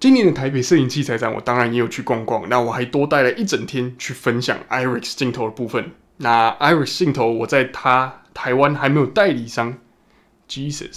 今年的台北摄影器材展，我当然也有去逛逛。那我还多待了一整天去分享 Iris 镜头的部分。那 Iris 镜头我在他台湾还没有代理商，Jesus。